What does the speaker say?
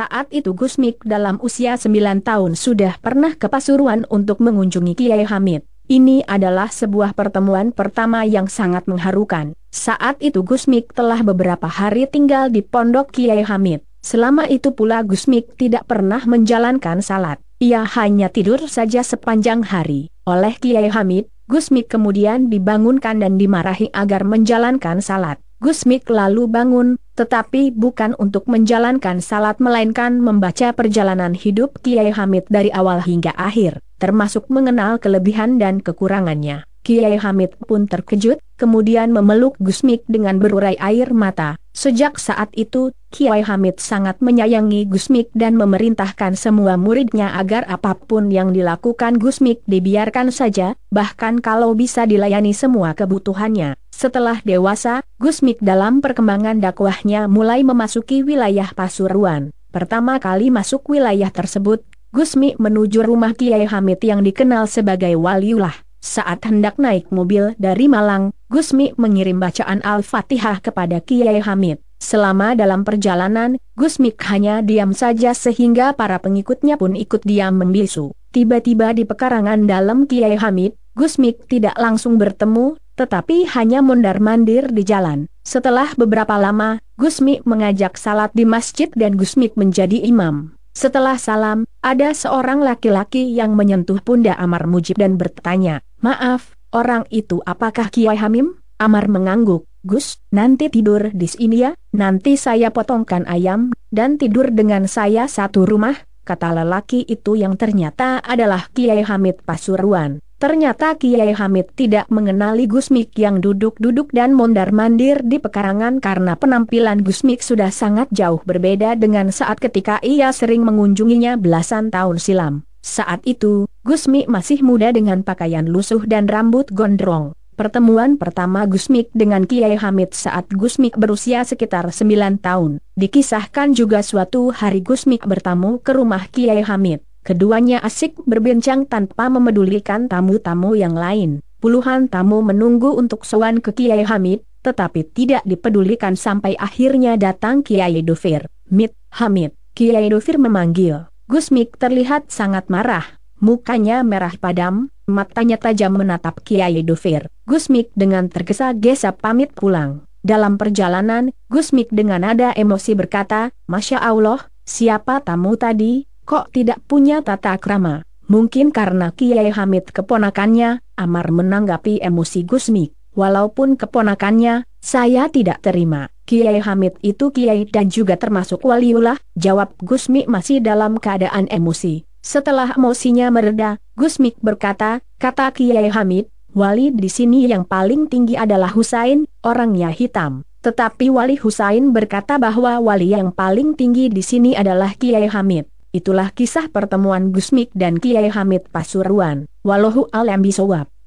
Saat itu Gusmik dalam usia 9 tahun sudah pernah ke Pasuruan untuk mengunjungi Kiai Hamid. Ini adalah sebuah pertemuan pertama yang sangat mengharukan. Saat itu Gusmik telah beberapa hari tinggal di pondok Kiai Hamid. Selama itu pula Gusmik tidak pernah menjalankan salat. Ia hanya tidur saja sepanjang hari. Oleh Kiai Hamid, Gusmik kemudian dibangunkan dan dimarahi agar menjalankan salat. Gusmik lalu bangun, tetapi bukan untuk menjalankan salat melainkan membaca perjalanan hidup Kiai Hamid dari awal hingga akhir, termasuk mengenal kelebihan dan kekurangannya. Kiai Hamid pun terkejut, kemudian memeluk Gusmik dengan berurai air mata. Sejak saat itu, Kiai Hamid sangat menyayangi Gusmik dan memerintahkan semua muridnya agar apapun yang dilakukan Gusmik dibiarkan saja, bahkan kalau bisa dilayani semua kebutuhannya. Setelah dewasa, Gusmik dalam perkembangan dakwahnya mulai memasuki wilayah Pasuruan. Pertama kali masuk wilayah tersebut, Gusmik menuju rumah Kiai Hamid yang dikenal sebagai Waliullah. Saat hendak naik mobil dari Malang, Gusmi mengirim bacaan Al-Fatihah kepada Kiai Hamid. Selama dalam perjalanan, Gusmik hanya diam saja sehingga para pengikutnya pun ikut diam membisu. Tiba-tiba di pekarangan dalam Kiai Hamid, Gusmik tidak langsung bertemu, tetapi hanya mondar-mandir di jalan. Setelah beberapa lama, Gusmik mengajak salat di masjid dan Gusmik menjadi imam. Setelah salam, ada seorang laki-laki yang menyentuh pundak Amar Mujib dan bertanya, Maaf, Orang itu apakah Kiai Hamim? Amar mengangguk, Gus, nanti tidur di sini ya, nanti saya potongkan ayam, dan tidur dengan saya satu rumah, kata lelaki itu yang ternyata adalah Kiai Hamid Pasuruan. Ternyata Kiai Hamid tidak mengenali Gusmik yang duduk-duduk dan mondar-mandir di pekarangan karena penampilan Gusmik sudah sangat jauh berbeda dengan saat ketika ia sering mengunjunginya belasan tahun silam. Saat itu, Gusmik masih muda dengan pakaian lusuh dan rambut gondrong. Pertemuan pertama Gusmik dengan Kiai Hamid saat Gusmik berusia sekitar 9 tahun. Dikisahkan juga suatu hari Gusmik bertamu ke rumah Kiai Hamid. Keduanya asik berbincang tanpa memedulikan tamu-tamu yang lain. Puluhan tamu menunggu untuk sowan ke Kiai Hamid, tetapi tidak dipedulikan sampai akhirnya datang Kiai Dufir. Mit, Hamid, Kiai Dufir memanggil. Gusmik terlihat sangat marah, mukanya merah padam, matanya tajam menatap Kiai Dufir. Gusmik dengan tergesa-gesa pamit pulang. Dalam perjalanan, Gusmik dengan nada emosi berkata, Masya Allah, siapa tamu tadi, kok tidak punya tata krama? Mungkin karena Kiai Hamid keponakannya, Amar menanggapi emosi Gusmik. Walaupun keponakannya, saya tidak terima. Kiai Hamid itu Kiai dan juga termasuk waliullah, jawab Gusmi masih dalam keadaan emosi. Setelah emosinya mereda, Gusmik berkata, kata Kiai Hamid, wali di sini yang paling tinggi adalah Husain, orangnya hitam. Tetapi wali Husain berkata bahwa wali yang paling tinggi di sini adalah Kiai Hamid. Itulah kisah pertemuan Gusmik dan Kiai Hamid Pasuruan. Walahu alam bisawab.